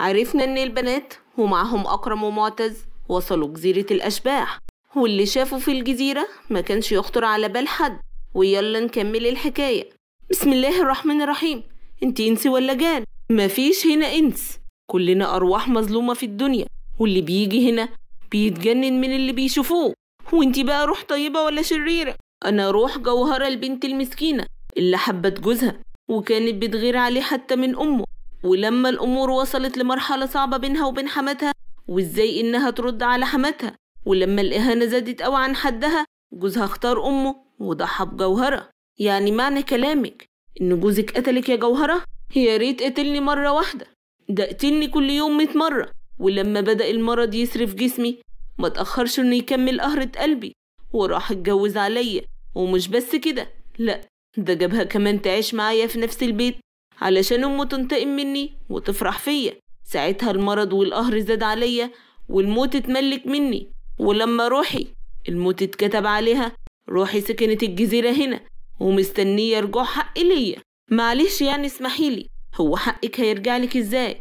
عرفنا إن البنات ومعهم أكرم ومعتز وصلوا جزيرة الأشباح واللي شافوا في الجزيرة ما كانش يخطر على بال حد ويلا نكمل الحكاية بسم الله الرحمن الرحيم انت انس ولا جان مفيش هنا انس كلنا أرواح مظلومة في الدنيا واللي بيجي هنا بيتجنن من اللي بيشوفوه وانت بقى روح طيبة ولا شريرة أنا روح جوهرة البنت المسكينة اللي حبت جوزها وكانت بتغير عليه حتى من أمه ولما الأمور وصلت لمرحلة صعبة بينها وبين حماتها وإزاي إنها ترد على حماتها ولما الإهانة زادت أوي عن حدها جوزها اختار أمه وضحى بجوهرة يعني معنى كلامك إن جوزك قتلك يا جوهرة يا ريت قتلني مرة واحدة ده قتلني كل يوم ميت مرة ولما بدأ المرض يسرف جسمي ما تأخرش إنه يكمل قهرة قلبي وراح اتجوز عليا ومش بس كده لأ ده جابها كمان تعيش معايا في نفس البيت علشان أمه تنتقم مني وتفرح فيا ساعتها المرض والقهر زاد عليا والموت اتملك مني ولما روحي الموت اتكتب عليها روحي سكنت الجزيرة هنا ومستنية رجوع حقي ليا معلش يعني اسمحيلي هو حقك هيرجعلك ازاي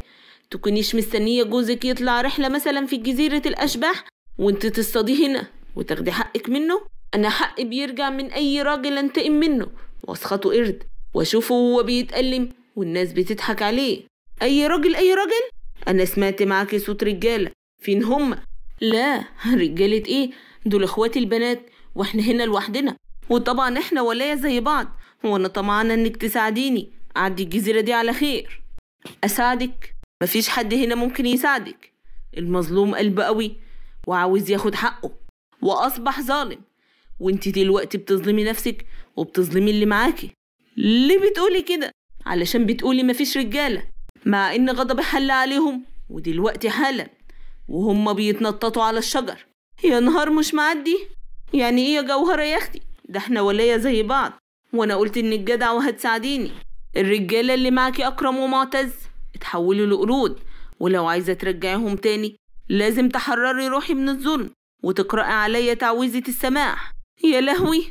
تكونيش مستنية جوزك يطلع رحلة مثلا في جزيرة الأشباح وانت تصطادي هنا وتاخدي حقك منه أنا حقي بيرجع من أي راجل أنتقم منه وأسخطه قرد وأشوفه وهو بيتألم والناس بتضحك عليه أي راجل أي راجل أنا سمعت معاكي صوت رجالة فين هما لا رجالة إيه دول إخواتي البنات وإحنا هنا لوحدنا وطبعا إحنا ولاية زي بعض وأنا طمعانة إنك تساعديني أعدي الجزيرة دي على خير أساعدك مفيش حد هنا ممكن يساعدك المظلوم قلب قوي وعاوز ياخد حقه وأصبح ظالم وانت دلوقتي بتظلمي نفسك وبتظلمي اللي معاكي ليه بتقولي كده علشان بتقولي مفيش رجالة مع إن غضبي حل عليهم ودلوقتي حالا وهم بيتنططوا على الشجر يا نهار مش معدي يعني إيه يا جوهرة يا أختي ده إحنا ولاية زي بعض وأنا قلت إنك جدع وهتساعديني الرجالة اللي معاكي أكرم ومعتز اتحولوا لقرود ولو عايزة ترجعيهم تاني لازم تحرري روحي من الظلم وتقرأي عليا تعويذة السماح يا لهوي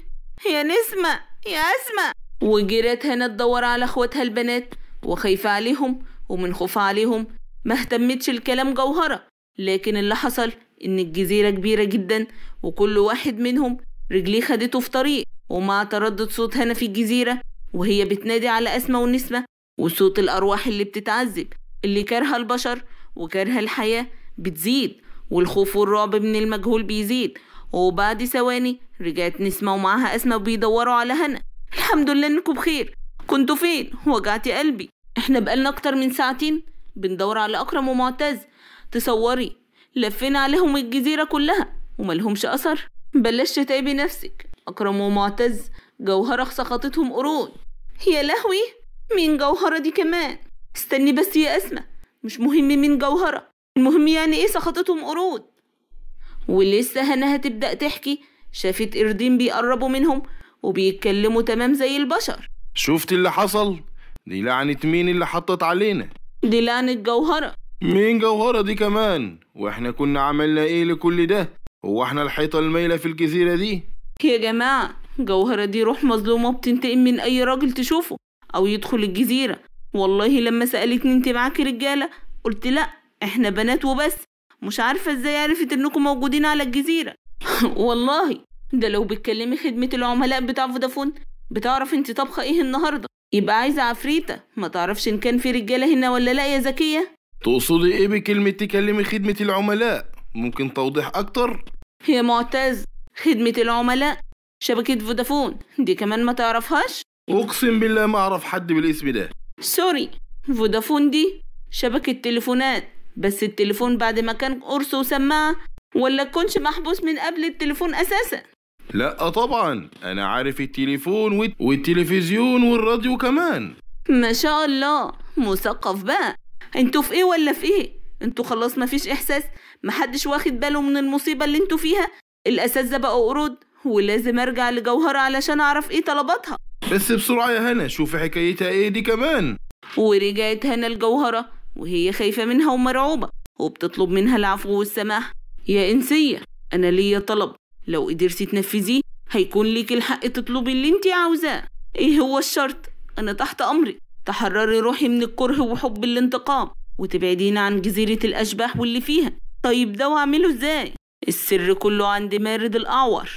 يا نسمة يا أسمة وجرت هنا تدور على اخواتها البنات وخايفة عليهم ومن خوفها عليهم ما اهتمتش الكلام جوهرة لكن اللي حصل إن الجزيرة كبيرة جدا وكل واحد منهم رجليه خدته في طريق ومع تردد صوت هنا في الجزيرة وهي بتنادي على أسماء ونسمة وصوت الأرواح اللي بتتعذب اللي كره البشر وكره الحياة بتزيد والخوف والرعب من المجهول بيزيد وبعد ثواني رجعت نسمة ومعاها أسماء بيدوروا على هنا الحمد لله انكم بخير كنتوا فين وجعتي قلبي احنا بقالنا اكتر من ساعتين بندور على اكرم ومعتز تصوري لفينا عليهم الجزيرة كلها وملهمش أثر بلاش تتعبي نفسك أكرم ومعتز جوهرة سقطتهم قرون يا لهوي مين جوهرة دي كمان استني بس يا أسمة مش مهم مين جوهرة المهم يعني إيه سقطتهم قرود ولسه هنا هتبدأ تحكي شافت قردين بيقربوا منهم وبيتكلموا تمام زي البشر شفتي اللي حصل؟ دي لعنة مين اللي حطت علينا؟ دي لعنة جوهرة مين جوهرة دي كمان؟ واحنا كنا عملنا ايه لكل ده؟ هو احنا الحيطة المايلة في الجزيرة دي؟ يا جماعة جوهرة دي روح مظلومة بتنتقم من أي راجل تشوفه أو يدخل الجزيرة والله لما سألتني انت معاكي رجالة قلت لأ احنا بنات وبس مش عارفة ازاي عرفت انكم موجودين على الجزيرة والله ده لو بتكلمي خدمة العملاء بتاع فودافون بتعرف انت طبخة ايه النهاردة يبقى عايزة عفريتة ما تعرفش ان كان في رجالة هنا ولا لا يا زكية تقصدي ايه بكلمة تكلمي خدمة العملاء ممكن توضيح اكتر يا معتز خدمة العملاء شبكة فودافون دي كمان ما تعرفهاش اقسم بالله ما اعرف حد بالاسم ده سوري فودافون دي شبكة تليفونات بس التليفون بعد ما كان قرص وسماعة ولا كنش محبوس من قبل التليفون اساسا لا طبعا انا عارف التليفون والتلفزيون والراديو كمان ما شاء الله مثقف بقى انتوا في ايه ولا في ايه انتوا خلاص مفيش احساس محدش واخد باله من المصيبه اللي انتوا فيها الاساتذه بقوا قرود ولازم ارجع لجوهره علشان اعرف ايه طلباتها بس بسرعه يا هنا شوفي حكايتها ايه دي كمان ورجعت هنا لجوهره وهي خايفه منها ومرعوبه وبتطلب منها العفو والسماح يا انسيه انا ليا طلب لو قدرتي تنفذيه هيكون ليك الحق تطلبي اللي انت عاوزاه ايه هو الشرط انا تحت امري تحرري روحي من الكره وحب الانتقام وتبعدينا عن جزيرة الأشباح واللي فيها طيب ده وأعمله إزاي؟ السر كله عند مارد الأعور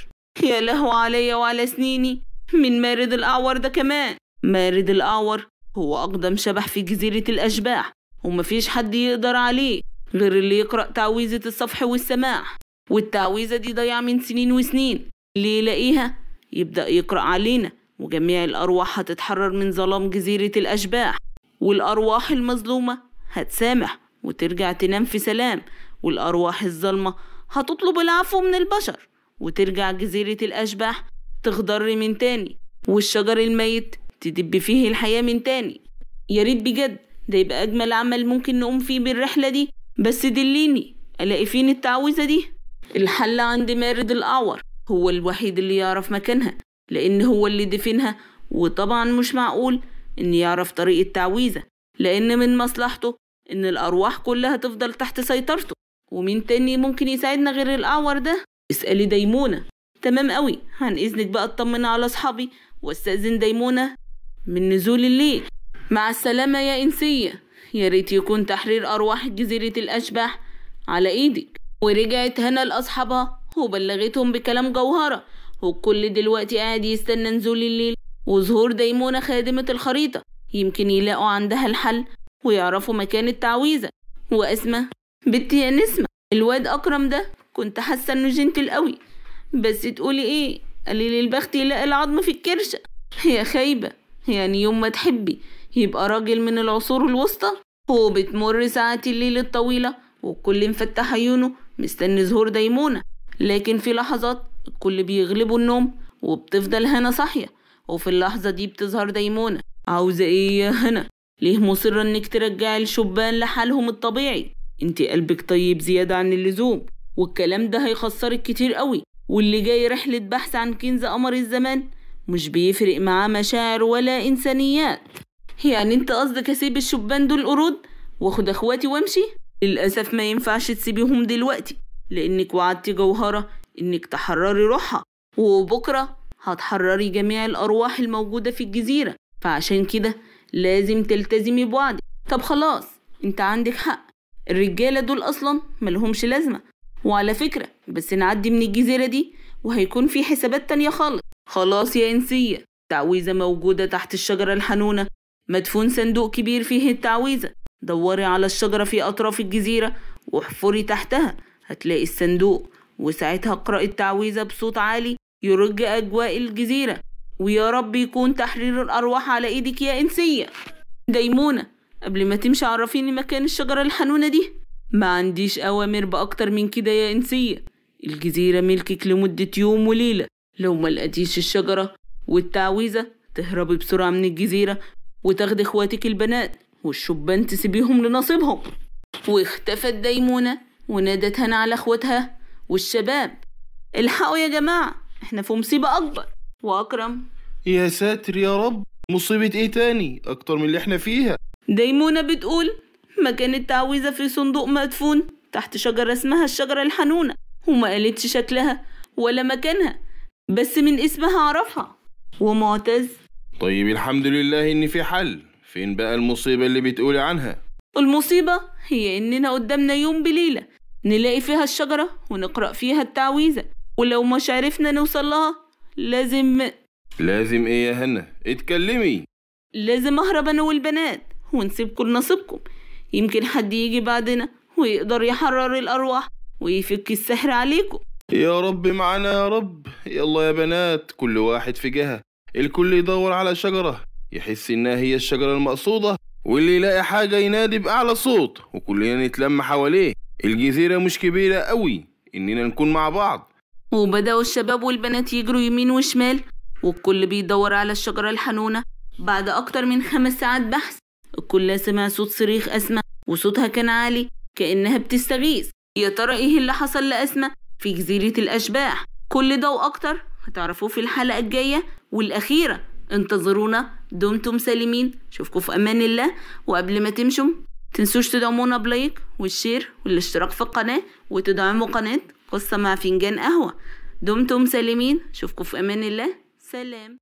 يا له عليا وعلى سنيني من مارد الأعور ده كمان مارد الأعور هو أقدم شبح في جزيرة الأشباح ومفيش حد يقدر عليه غير اللي يقرأ تعويذة الصفح والسماح والتعويذة دي ضيع من سنين وسنين اللي يلاقيها يبدأ يقرأ علينا وجميع الأرواح هتتحرر من ظلام جزيرة الأشباح والأرواح المظلومة هتسامح وترجع تنام في سلام والأرواح الظلمة هتطلب العفو من البشر وترجع جزيرة الأشباح تخضر من تاني والشجر الميت تدب فيه الحياة من تاني يا ريت بجد ده يبقى أجمل عمل ممكن نقوم فيه بالرحلة دي بس دليني ألاقي فين التعويذة دي الحل عند مارد الأعور هو الوحيد اللي يعرف مكانها لأن هو اللي دفنها وطبعا مش معقول إن يعرف طريق التعويذة لأن من مصلحته إن الأرواح كلها تفضل تحت سيطرته ومين تاني ممكن يساعدنا غير الأعور ده؟ اسألي ديمونة تمام قوي عن إذنك بقى اطمن على أصحابي واستأذن ديمونة من نزول الليل مع السلامة يا إنسية يا ريت يكون تحرير أرواح جزيرة الأشباح على إيدك ورجعت هنا لأصحابها وبلغتهم بكلام جوهرة والكل دلوقتي قاعد يستنى نزول الليل وظهور ديمونة خادمة الخريطة يمكن يلاقوا عندها الحل ويعرفوا مكان التعويذة وأسمى بنت يا نسمة الواد أكرم ده كنت حاسة إنه جنتل قوي بس تقولي إيه قالي لي البخت يلاقي العظم في الكرشة يا خايبة يعني يوم ما تحبي يبقى راجل من العصور الوسطى وبتمر ساعات الليل الطويلة والكل مفتح عيونه مستني ظهور ديمونة لكن في لحظات الكل بيغلبوا النوم وبتفضل هنا صاحية وفي اللحظة دي بتظهر ديمونة عاوزة ايه يا هنا ليه مصرة انك ترجعي الشبان لحالهم الطبيعي انتي قلبك طيب زيادة عن اللزوم والكلام ده هيخسرك كتير قوي واللي جاي رحلة بحث عن كنز قمر الزمان مش بيفرق معاه مشاعر ولا إنسانيات يعني انت قصدك اسيب الشبان دول قرود واخد اخواتي وامشي للأسف ما ينفعش تسيبيهم دلوقتي لأنك وعدتي جوهرة إنك تحرري روحها وبكرة هتحرري جميع الأرواح الموجودة في الجزيرة فعشان كده لازم تلتزمي بوعدك طب خلاص انت عندك حق الرجالة دول أصلا ملهمش لازمة وعلى فكرة بس نعدي من الجزيرة دي وهيكون في حسابات تانية خالص خلاص يا إنسية تعويذة موجودة تحت الشجرة الحنونة مدفون صندوق كبير فيه التعويذة دوري على الشجرة في أطراف الجزيرة واحفري تحتها هتلاقي الصندوق وساعتها اقرأي التعويذة بصوت عالي يرج أجواء الجزيرة ويا رب يكون تحرير الأرواح على إيدك يا إنسية ديمونة قبل ما تمشي عرفيني مكان الشجرة الحنونة دي ما عنديش أوامر بأكتر من كده يا إنسية الجزيرة ملكك لمدة يوم وليلة لو ما لقيتيش الشجرة والتعويذة تهربي بسرعة من الجزيرة وتاخدي اخواتك البنات والشبان تسيبيهم لنصيبهم واختفت ديمونة ونادت هنا على اخواتها والشباب الحقوا يا جماعة احنا في مصيبة أكبر وأكرم يا ساتر يا رب مصيبة ايه تاني أكتر من اللي احنا فيها ديمونة بتقول مكان التعويذة في صندوق مدفون تحت شجرة اسمها الشجرة الحنونة وما قالتش شكلها ولا مكانها بس من اسمها عرفها ومعتز طيب الحمد لله إن في حل فين بقى المصيبة اللي بتقولي عنها؟ المصيبة هي إننا قدامنا يوم بليلة نلاقي فيها الشجرة ونقرأ فيها التعويذة ولو مش عرفنا نوصل لها لازم لازم إيه يا هنا؟ اتكلمي لازم أهرب أنا والبنات ونسيبكم نصيبكم يمكن حد يجي بعدنا ويقدر يحرر الأرواح ويفك السحر عليكم يا رب معانا يا رب يلا يا بنات كل واحد في جهة الكل يدور على شجرة يحس إنها هي الشجرة المقصودة واللي يلاقي حاجة ينادي بأعلى صوت وكلنا نتلم حواليه الجزيرة مش كبيرة قوي إننا نكون مع بعض وبدأوا الشباب والبنات يجروا يمين وشمال والكل بيدور على الشجرة الحنونة بعد أكتر من خمس ساعات بحث الكل سمع صوت صريخ أسمى وصوتها كان عالي كأنها بتستغيث يا ترى إيه اللي حصل لأسمى في جزيرة الأشباح كل ده وأكتر هتعرفوه في الحلقة الجاية والأخيرة انتظرونا دمتم سالمين شوفكم في امان الله وقبل ما تمشوا تنسوش تدعمونا بلايك والشير والاشتراك في القناه وتدعموا قناه قصه مع فنجان قهوه دمتم سالمين شوفكم في امان الله سلام